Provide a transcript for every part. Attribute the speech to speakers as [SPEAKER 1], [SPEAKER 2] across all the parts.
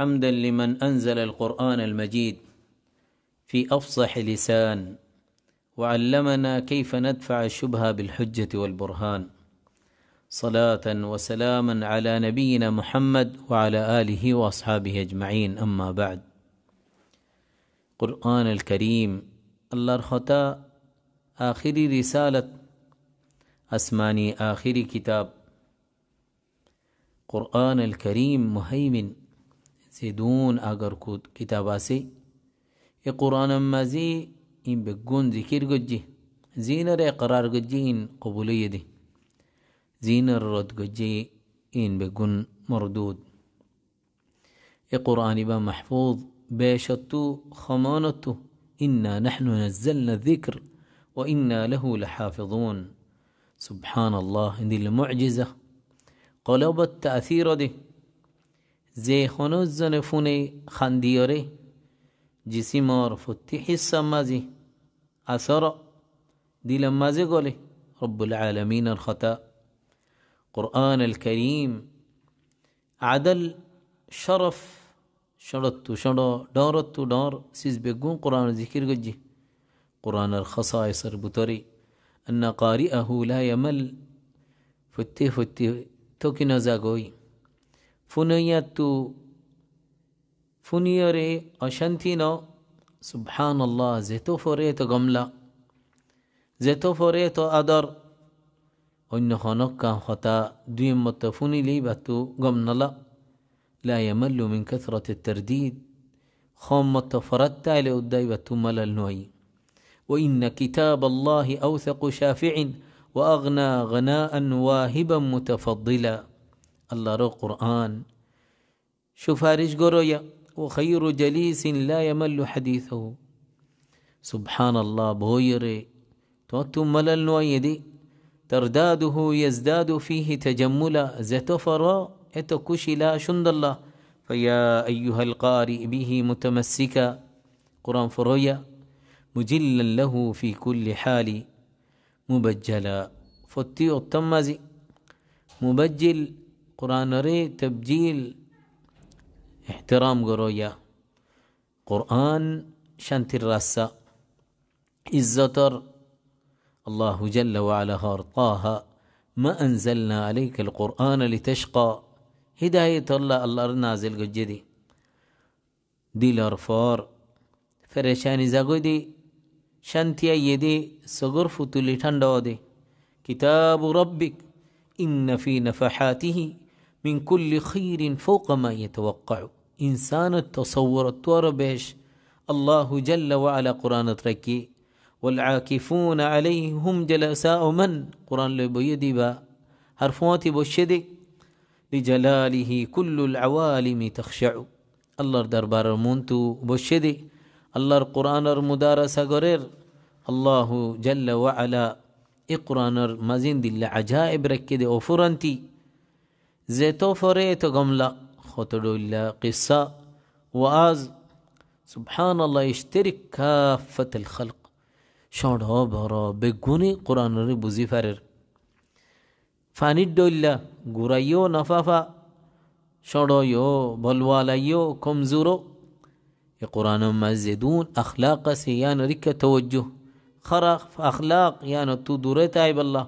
[SPEAKER 1] حمدا لمن انزل القران المجيد في افصح لسان وعلمنا كيف ندفع الشبهه بالحجه والبرهان صلاه وسلاما على نبينا محمد وعلى اله واصحابه اجمعين اما بعد قرآن الكريم الله اخر رساله اسماني اخر كتاب قرآن الكريم مهيمن سيدون اگر كود كتاباسي اي قرآن اما زي ان بقون ذكر قجي زين ري قرار قجي ان قبولية دي زين الرد قجي ان بگون مردود اي قرآن با محفوظ بيشتو خمانتو إنا نحن نزلنا الذكر وإنا له لحافظون سبحان الله إن المعجزة قلبت التأثير دي زيخونو زنفوني خانديوري جسي مار فتح السمازي أسرى دي لما زيقولي رب العالمين الخطا قرآن الكريم عدل شرف شرط شرط دارت دار سيز بيقون قرآن ذكر جي قرآن الخصائص البطري أن قارئه لا يمل فتي فتي توكي نزاقوي فنياتو فنياري أشانتينو سبحان الله زيتو فريتو غملا زيتو فريتو أدر وإن خنق كان خطا ديم متفوني لي باتو غمنلا لا يمل من كثرة الترديد خان خم متفردتا لأدائي باتو ملل نوي وإن كتاب الله أوثق شافع وأغنى غناء واهبا متفضلا الله আল্লাহর কোরআন সুপারিশ গরয়া وخير جليس لا يمل حديثه سبحان الله بويري توتم ملل نويدي ترداده يزداد فيه تجملا زتفرا اتكشي لا شند الله فيا أيها القارئ به متمسكا قرآن فرويا مجلا له في كل حال مبجلا فتي التمزي مبجل قرآن ري تبجيل احترام قرويا قرآن شانتی راسا الزطر الله جل وعلا هارطاها ما أنزلنا عليك القرآن لتشقى هداية الله الله نازل قجدي دي لارفار فرشاني زاقو دي أيدي يدي سغر فتولي كتاب ربك إن في نفحاته من كل خير فوق ما يتوقع انسان التصور التور بيش الله جل وعلا قرآن تركي والعاكفون عليهم هم جلساء من قرآن لبيدي با حرفواتي بشدي لجلاله كل العوالم تخشع الله دربار مونتو بشدي الله القرآن المدارسة غرير الله جل وعلا اقرآن مازين دل العجائب ركدي وفرنتي زيتو فريتو قملا خطروا إلا قصة وآز سبحان الله يشترك كافة الخلق شان برا بقوني قرآن ري بوزي فرر فانيد دولا غرايو نفافا شان يو بلوالايو كمزورو ما زيدون أخلاق سيان ريك توجه خرق أخلاق يان تدوري تايب الله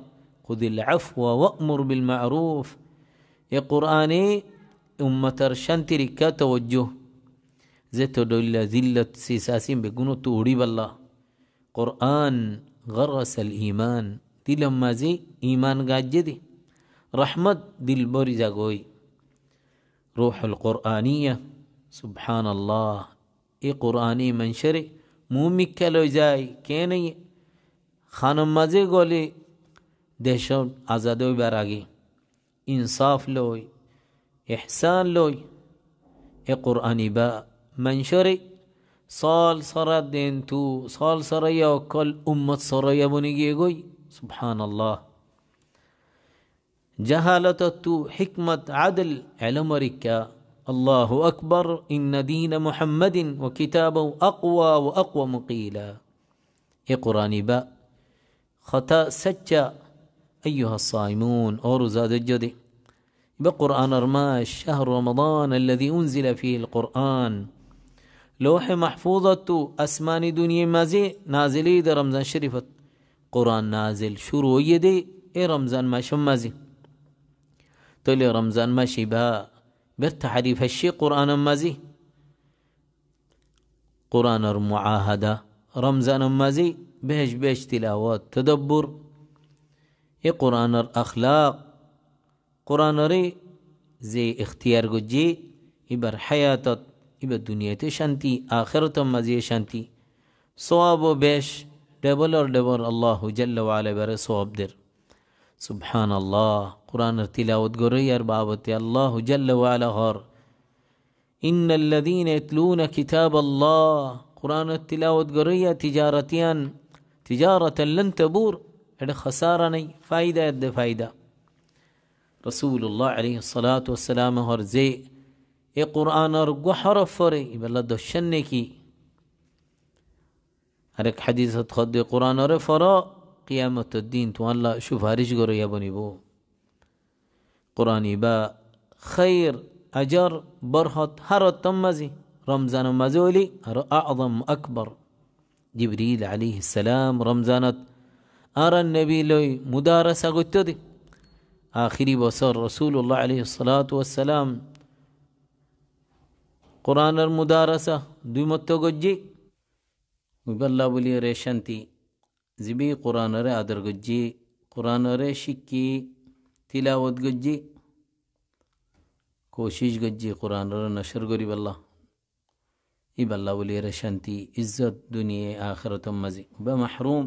[SPEAKER 1] خذ العفو وأمر بالمعروف القرآن أمة رشنتي ركا توجه زيت دولا ذلة سيساسين بقنو توريب الله قرآن غرس الإيمان دي لما زي إيمان قاجد رحمة دي البرزة قوي روح القرآنية سبحان الله إي قرآني منشري مومك لو جاي كيني خانم مزي قولي دهشم عزادو براغي انصاف لوي احسان لوي اي قرآن با منشري صال دين تو صال يا كل أمة صريا بنيجي سبحان الله تو حكمة عدل علم مريكا الله أكبر إن دين محمد وكتابه أقوى وأقوى مقيلا إقراني با خطأ سجا أيها الصائمون أورو زاد الجدي بقرآن أرماش شهر رمضان الذي أنزل فيه القرآن لوح محفوظة أسمان اسماني دنيا مازي نازلي دي رمضان شريفة قرآن نازل شروع يدي اي رمضان ما مازي تولي رمضان ما شبا حريف الشي قرآن مازي قرآن المعاهدة رمضان مازي بهش بهش تلاوات تدبر اي قرآن الأخلاق কোরআনরে যে এখতিয়ার গজ্জে এবার হায়াতত এবার দুনিয়াতে শান্তি আখেরত মাঝিয়ে শান্তি সোয়াব বেশ ডেবলর ডেবর আল্লাহ হুজাল্লা এবারে সোয়াবদের সুবহান আল্লাহ কোরআনের তিলাওত গরই আর বাবতে আল্লাহ হুজাল্লা হর إن الذين يتلون كتاب الله قرآن التلاوة قرية تجارتيان تجارة لن تبور هذا خسارة فايدة فايدة رسول الله عليه الصلاة والسلام هرزي اي قرآن ارقو حرف فري بلا دوشن كي هرق حديثة خد قرآن ارفرا قيامة الدين توان لا شوف هرش غري يبني بو قرآن با خير اجر برهت هر تمزي رمزان مزولي هر اعظم اكبر جبريل عليه السلام رمزانت ارى النبي لوي مدارسة قتدي آخری بسر رسول الله علیه الصلاة والسلام قرآن المدارسة دوی متوجی وبلا بلی ریشنتی زبی قرآن ر ادرگجی قرآن ر شکی تلاوت گجی کوشش گجی قرآن ر نشر گری بالله ای بالله ریشن رشنتی عزت دنیا آخرت مزی بمحروم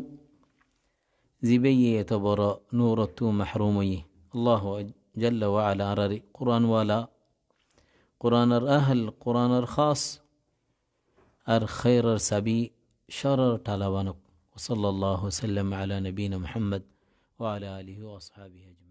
[SPEAKER 1] زبی تبرا نورتو محرومی الله جل وعلا راري قرآن والا قرآن أهل قرآن الخاص أر خير سبي شرر وصلى الله وسلم على نبينا محمد وعلى آله وأصحابه أجمعين